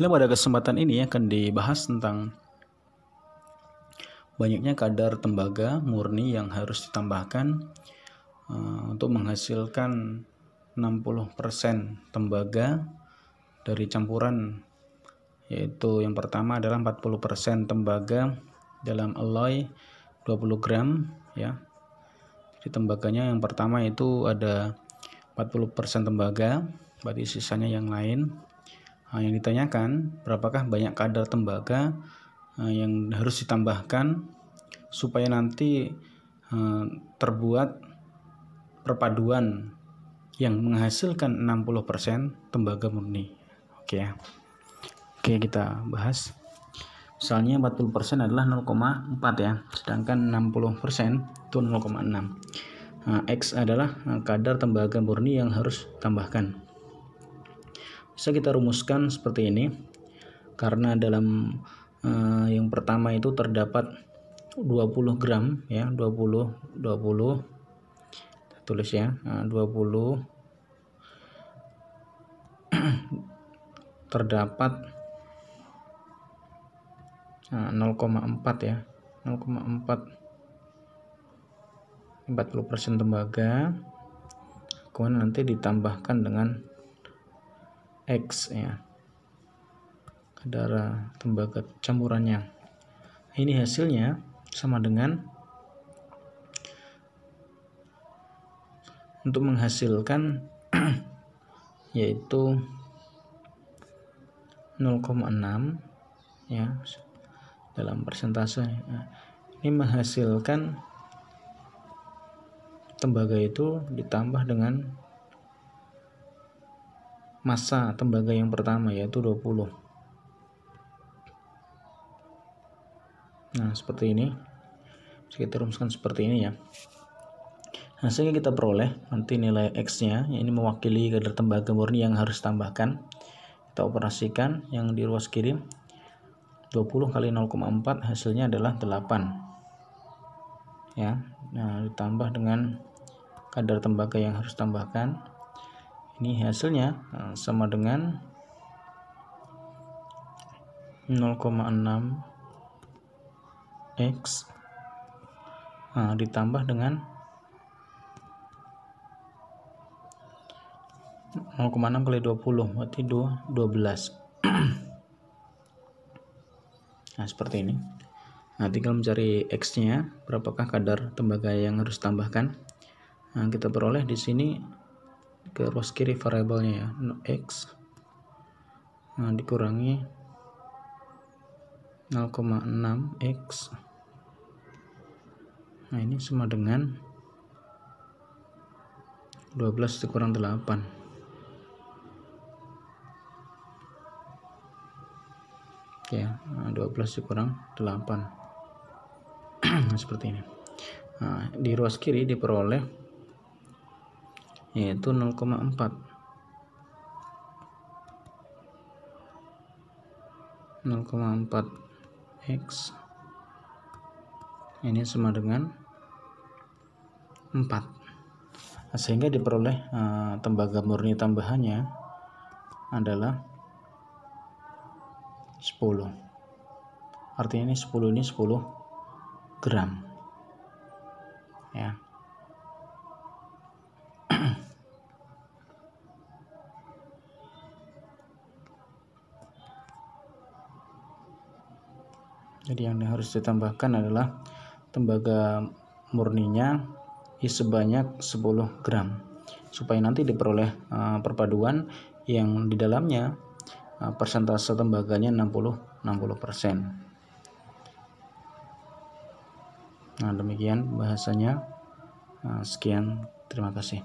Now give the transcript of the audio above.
Nah, pada kesempatan ini akan dibahas tentang banyaknya kadar tembaga murni yang harus ditambahkan eh, untuk menghasilkan 60% tembaga dari campuran yaitu yang pertama adalah 40% tembaga dalam alloy 20 gram ya. Jadi tembaganya yang pertama itu ada 40% tembaga, berarti sisanya yang lain. Ah, yang ditanyakan berapakah banyak kadar tembaga ah, yang harus ditambahkan supaya nanti ah, terbuat perpaduan yang menghasilkan 60% tembaga murni. Oke ya. Oke, kita bahas. Misalnya 40% adalah 0,4 ya, sedangkan 60% itu 0,6. Nah, X adalah kadar tembaga murni yang harus ditambahkan bisa kita rumuskan seperti ini karena dalam uh, yang pertama itu terdapat 20 gram ya 20 20 tulis ya 20 eh, terdapat 0,4 eh, ya 0,4 40% tembaga kemudian nanti ditambahkan dengan X ya kadar tembaga campurannya ini hasilnya sama dengan untuk menghasilkan yaitu 0,6 ya dalam persentase nah, ini menghasilkan tembaga itu ditambah dengan masa tembaga yang pertama yaitu 20 nah seperti ini kita rumuskan seperti ini ya hasilnya nah, kita peroleh nanti nilai X nya ini mewakili kadar tembaga murni yang harus tambahkan kita operasikan yang di ruas kirim 20 kali 0,4 hasilnya adalah 8 ya nah ditambah dengan kadar tembaga yang harus tambahkan ini hasilnya eh, sama dengan 0,6 X nah, ditambah dengan 0,6 kali 20 berarti 12 nah seperti ini nah tinggal mencari X nya berapakah kadar tembaga yang harus tambahkan nah kita peroleh di sini ke ruas kiri variabelnya ya no x nah dikurangi 0,6x nah ini sama dengan 12 dikurang 8 ya 12 nah, dikurang 8 nah, seperti ini nah, di ruas kiri diperoleh yaitu 0,4 0,4 X ini sama dengan 4 nah, sehingga diperoleh uh, tembaga murni tambahannya adalah 10 artinya ini 10 ini 10 gram ya jadi yang harus ditambahkan adalah tembaga murninya sebanyak 10 gram supaya nanti diperoleh uh, perpaduan yang di dalamnya uh, persentase tembaganya 60 60%. Nah, demikian bahasanya. Uh, sekian, terima kasih.